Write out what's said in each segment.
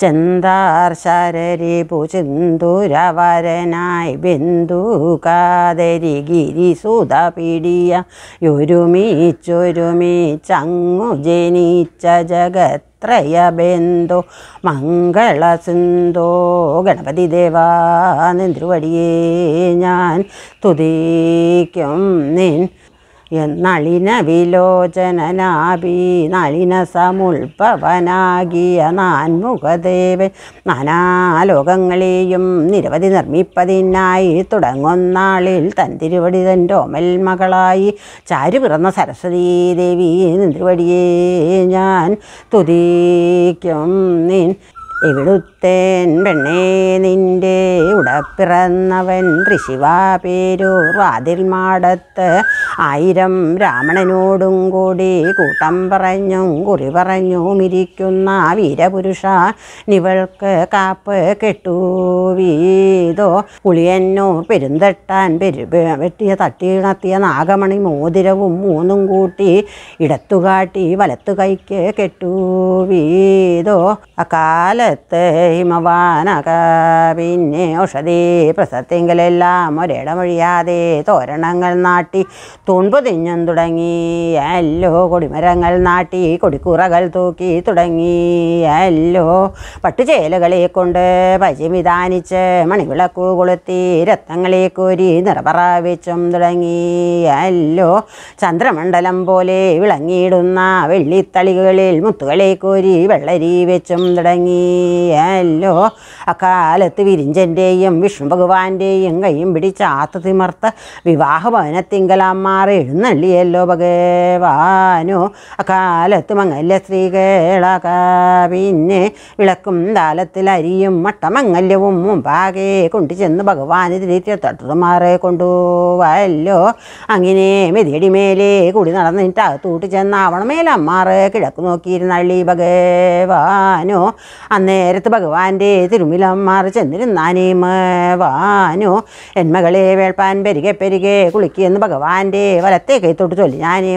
ചന്ദാർശാരീപു ചിന്തുരവരനായി ബിന്ദുകാതരി ഗിരിസുത പിടിയ ഒരുമിച്ചൊരുമിച്ചങ്ങു ജനിച്ച ജഗത് ത്രയ ജഗത്ത് മംഗള സിന്ധോ ഗണപതി ദേവാ നിന്തിരുവടിയേ ഞാൻ തുതിക്കും നിൻ എന്നളിന വിലോചനനാഭി നളിന സമുൽഭവനാകിയ നാൻമുഖദേവൻ നാനാലോകങ്ങളെയും നിരവധി നിർമ്മിപ്പതിനായി തുടങ്ങുന്നാളിൽ തൻ തിരുവടി തൻ്റെ ഓമൽ മകളായി ചാരു പിറന്ന സരസ്വതീ ദേവി തിരുവടിയേ ഞാൻ തുതിക്കും നിൻ എവിടുത്തേൻ പെണ്ണേ നിൻ്റെ ഉട പിറന്നവൻ ഋഷിവാ പേരൂർ വാതിൽ മാടത്ത് ആയിരം രാമണനോടും കൂടി കൂട്ടം പറഞ്ഞും കുറി ഇരിക്കുന്ന വീരപുരുഷ നിവൾക്ക് കാപ്പ് കെട്ടു വീതോ പുളിയന്നൂർ പെരുന്തട്ടാൻ പെരു വെട്ടിയ തട്ടിയിണത്തിയ നാഗമണി മോതിരവും മൂന്നും കൂട്ടി ഇടത്തുകാട്ടി വലത്തു കൈക്ക് കെട്ടു വീതോ അകാല പ്രസത്ത് ഹിമവാനക പിന്നെ ഔഷധി പ്രസത്തിങ്കലെല്ലാം ഒരിടമൊഴിയാതെ തോരണങ്ങൾ നാട്ടി തിഞ്ഞും തുടങ്ങി എല്ലോ കൊടിമരങ്ങൾ നാട്ടി കൊടിക്കുറകൾ തൂക്കി തുടങ്ങി എല്ലോ പട്ടുചേലുകളെ കൊണ്ട് പചിമിതാനിച്ച് മണിവിളക്കു കൊളുത്തി രത്നങ്ങളെ കോരി നിറപറാവിച്ചും തുടങ്ങി എല്ലോ ചന്ദ്രമണ്ഡലം പോലെ വിളങ്ങിയിടുന്ന വെള്ളിത്തളികളിൽ മുത്തുകളെ കോരി വെള്ളരി വെച്ചും തുടങ്ങി അല്ലോ അക്കാലത്ത് വിരിഞ്ചൻ്റെയും വിഷ്ണു ഭഗവാന്റെയും കൈയും പിടിച്ചാത്ത തിമർത്ത തിമർത്ത് വിവാഹഭവനത്തിങ്കലാമാർ എഴുന്നള്ളിയല്ലോ ഭഗവാനോ അക്കാലത്ത് മംഗല്യ സ്ത്രീകളക പിന്നെ വിളക്കും താലത്തിൽ അരിയും മട്ടമംഗല്യവും മുമ്പാകെ കൊണ്ടു ചെന്ന് ഭഗവാൻ തിരിച്ച് തട്ടുമാറെ കൊണ്ടുപോവല്ലോ അങ്ങനെ മേലെ കൂടി നടന്നിട്ട് അകത്തൂട്ട് ചെന്ന് ആവണമേലമ്മാറ് കിഴക്ക് നോക്കിയിരുന്നള്ളി ഭഗവാനോ അന്ന് നേരത്ത് ഭഗവാന്റെ തിരുമിലം മാറി ചെന്നിരുന്നാനേ വാനോ എന്മകളെ വേൾപ്പാൻ പെരികെ പെരികെ കുളിക്കിയെന്ന് ഭഗവാന്റെ വലത്തെ കൈത്തോട്ട് ചൊല്ലി ഞാനേ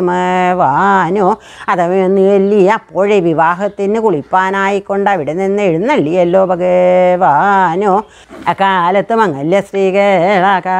വാനോ അതവന്ന് ചൊല്ലി അപ്പോഴേ വിവാഹത്തിന് കുളിപ്പാനായിക്കൊണ്ട് അവിടെ നിന്ന് എഴുന്നള്ളിയല്ലോ ഭഗവാനോ അക്കാലത്ത് മംഗല്യ സ്ത്രീകളാകാ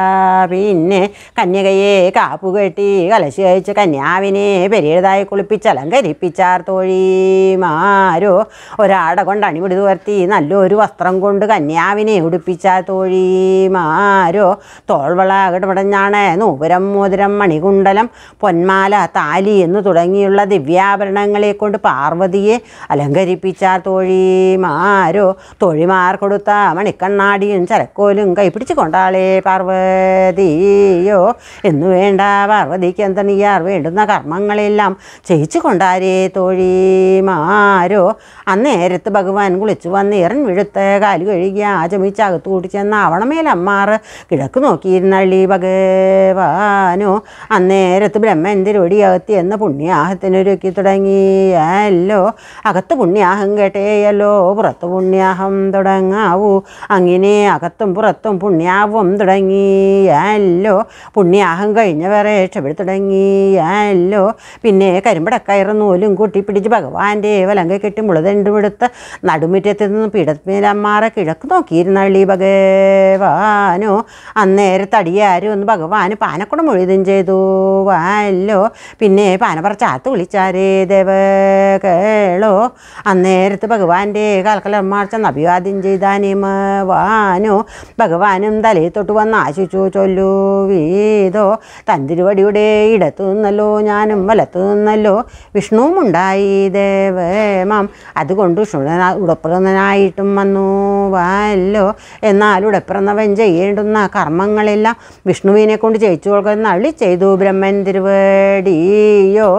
പിന്നെ കന്യകയെ കാപ്പുകെട്ടി കലശി കഴിച്ച് കന്യാവിനെ പെരിയതായി കുളിപ്പിച്ച് അലങ്കരിപ്പിച്ചാർ തോഴിമാരോ ഒരാടെ കൊണ്ട് അണിപിടി ചൂടുവരുത്തി നല്ലൊരു വസ്ത്രം കൊണ്ട് കന്യാവിനെ ഉടുപ്പിച്ച തോഴിമാരോ തോൾവള കിടമടഞ്ഞാണ് നൂപുരം മോതിരം മണികുണ്ടലം പൊന്മാല താലി എന്നു തുടങ്ങിയുള്ള ദിവ്യാഭരണങ്ങളെ കൊണ്ട് പാർവതിയെ അലങ്കരിപ്പിച്ച തോഴിമാരോ തോഴിമാർ കൊടുത്ത മണിക്കണ്ണാടിയും ചരക്കോലും കൈപിടിച്ച് കൊണ്ടാളേ പാർവതിയോ എന്നു വേണ്ട പാർവതിക്ക് എന്തണിയാർ വേണ്ടുന്ന കർമ്മങ്ങളെല്ലാം ചെയ്യിച്ചു കൊണ്ടാരേ തോഴിമാരോ അന്നേരത്ത് ഭഗവാൻ കുളി വന്ന് വന്നേറൻ വിഴുത്ത് കാല് കഴുകിയ ആചമിച്ച് കൂടി ചെന്ന അവണമേലമ്മാർ കിഴക്ക് നോക്കിയിരുന്നള്ളി ഭഗവാനോ അന്നേരത്ത് ബ്രഹ്മ തിരുവടി അകത്തി എന്ന പുണ്യാഹത്തിനൊരുക്കി തുടങ്ങിയല്ലോ അകത്ത് പുണ്യാഹം കേട്ടേയല്ലോ പുറത്ത് പുണ്യാഹം തുടങ്ങാവൂ അങ്ങനെ അകത്തും പുറത്തും പുണ്യാവും തുടങ്ങിയല്ലോ പുണ്യാഹം കഴിഞ്ഞവരെ രക്ഷപ്പെടു തുടങ്ങിയല്ലോ പിന്നെ കരിമ്പടക്കയറ് നൂലും കൂട്ടി പിടിച്ച് ഭഗവാന്റെ വലങ്ക കെട്ടി മുളതണ്ടുമെടുത്ത് നടുമി മുറ്റത്തു നിന്ന് പിടത്തിലമ്മാറ കിഴക്ക് നോക്കിയിരുന്നള്ളി ഭഗവാനോ അന്നേരത്തടിയാരും ഒന്ന് ഭഗവാന് പാനക്കുടം മുഴുതും ചെയ്തു വാല്ലോ പിന്നെ പാന പറച്ചാത്ത് വിളിച്ചാരേ ദേവകളോ അന്നേരത്ത് ഭഗവാന്റെ കലക്കലമ്മാർ ചെന്ന് അഭിവാദ്യം ചെയ്താനേമ വാനോ ഭഗവാനും തലയിൽ തൊട്ട് വന്ന് ആശിച്ചു ചൊല്ലു വീതോ തന്തിരുവടിയുടെ ഇടത്തു നിന്നല്ലോ ഞാനും വലത്തു നിന്നല്ലോ വിഷ്ണുവും ഉണ്ടായി ദേവമാം അതുകൊണ്ട് വിഷ്ണു ഉടപ്പിറന്നനായിട്ടും വന്നു വല്ലോ എന്നാൽ ഉടപ്പിറന്നവൻ ചെയ്യേണ്ടുന്ന കർമ്മങ്ങളെല്ലാം വിഷ്ണുവിനെ കൊണ്ട് ചെയ്യിച്ചു കൊടുക്കുന്ന അള്ളി ചെയ്തു ബ്രഹ്മൻ തിരുവടിയോ